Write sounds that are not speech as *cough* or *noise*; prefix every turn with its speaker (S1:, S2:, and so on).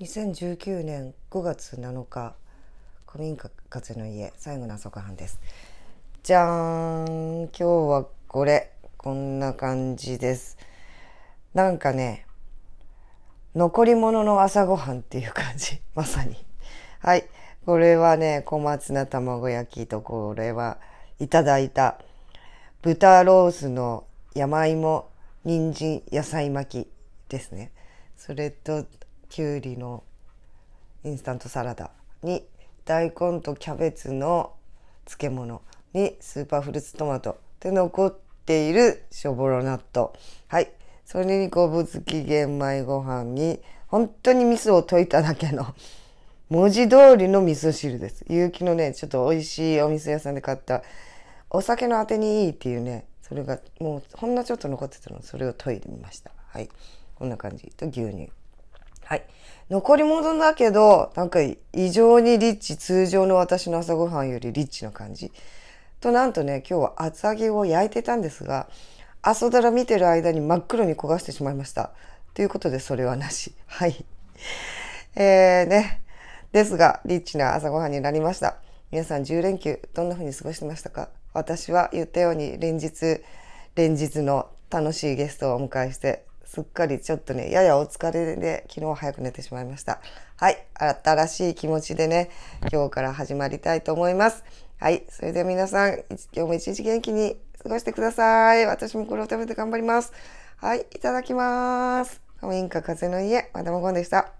S1: 2019年5月7日古民家風の家最後の朝ごはんですじゃーん今日はこれこんな感じですなんかね残り物の朝ごはんっていう感じ *laughs* まさにはいこれはね小松菜卵焼きとこれはいただいた豚ロースの山芋人参野菜巻きですねそれときゅうりのインスタントサラダに大根とキャベツの漬物にスーパーフルーツトマトで残っているしょぼろ納豆はいそれにごぶつき玄米ご飯に本当に味噌を溶いただけの文字通りの味噌汁です有機のねちょっと美味しいお店屋さんで買ったお酒のあてにいいっていうねそれがもうほんのちょっと残ってたのそれを研いでみましたはいこんな感じと牛乳はい。残り物だけど、なんか異常にリッチ、通常の私の朝ごはんよりリッチな感じ。と、なんとね、今日は厚揚げを焼いてたんですが、朝ドラ見てる間に真っ黒に焦がしてしまいました。ということで、それはなし。はい。えーね。ですが、リッチな朝ごはんになりました。皆さん10連休、どんな風に過ごしてましたか私は言ったように連日、連日の楽しいゲストをお迎えしてすっかりちょっとね、ややお疲れで昨日早く寝てしまいました。はい。新しい気持ちでね、今日から始まりたいと思います。はい。それでは皆さん、今日も一日元気に過ごしてください。私もこれを食べて頑張ります。はい。いただきます。ウインカ風の家、まだもゴんでした。